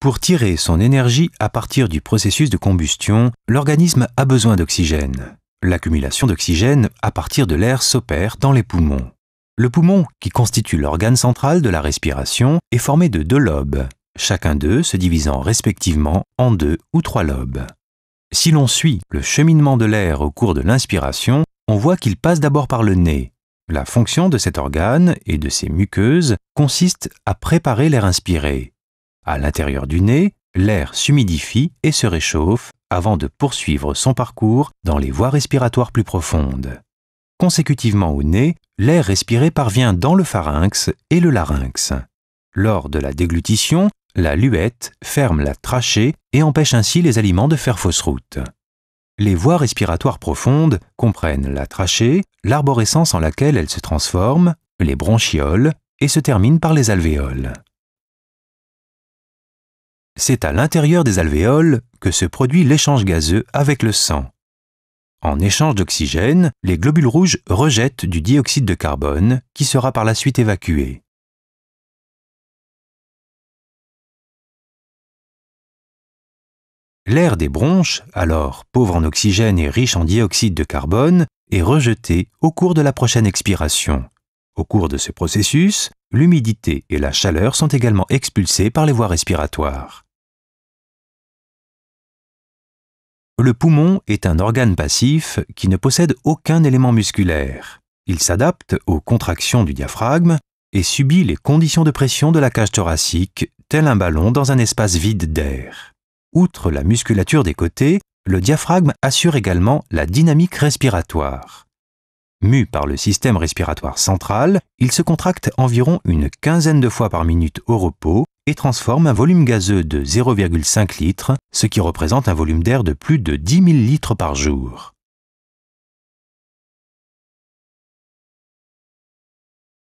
Pour tirer son énergie à partir du processus de combustion, l'organisme a besoin d'oxygène. L'accumulation d'oxygène à partir de l'air s'opère dans les poumons. Le poumon, qui constitue l'organe central de la respiration, est formé de deux lobes, chacun d'eux se divisant respectivement en deux ou trois lobes. Si l'on suit le cheminement de l'air au cours de l'inspiration, on voit qu'il passe d'abord par le nez. La fonction de cet organe et de ses muqueuses consiste à préparer l'air inspiré. À l'intérieur du nez, l'air s'humidifie et se réchauffe avant de poursuivre son parcours dans les voies respiratoires plus profondes. Consécutivement au nez, l'air respiré parvient dans le pharynx et le larynx. Lors de la déglutition, la luette ferme la trachée et empêche ainsi les aliments de faire fausse route. Les voies respiratoires profondes comprennent la trachée, l'arborescence en laquelle elle se transforme, les bronchioles et se terminent par les alvéoles c'est à l'intérieur des alvéoles que se produit l'échange gazeux avec le sang. En échange d'oxygène, les globules rouges rejettent du dioxyde de carbone qui sera par la suite évacué. L'air des bronches, alors pauvre en oxygène et riche en dioxyde de carbone, est rejeté au cours de la prochaine expiration. Au cours de ce processus, l'humidité et la chaleur sont également expulsées par les voies respiratoires. Le poumon est un organe passif qui ne possède aucun élément musculaire. Il s'adapte aux contractions du diaphragme et subit les conditions de pression de la cage thoracique, tel un ballon dans un espace vide d'air. Outre la musculature des côtés, le diaphragme assure également la dynamique respiratoire. Mu par le système respiratoire central, il se contracte environ une quinzaine de fois par minute au repos et transforme un volume gazeux de 0,5 litres, ce qui représente un volume d'air de plus de 10 000 litres par jour.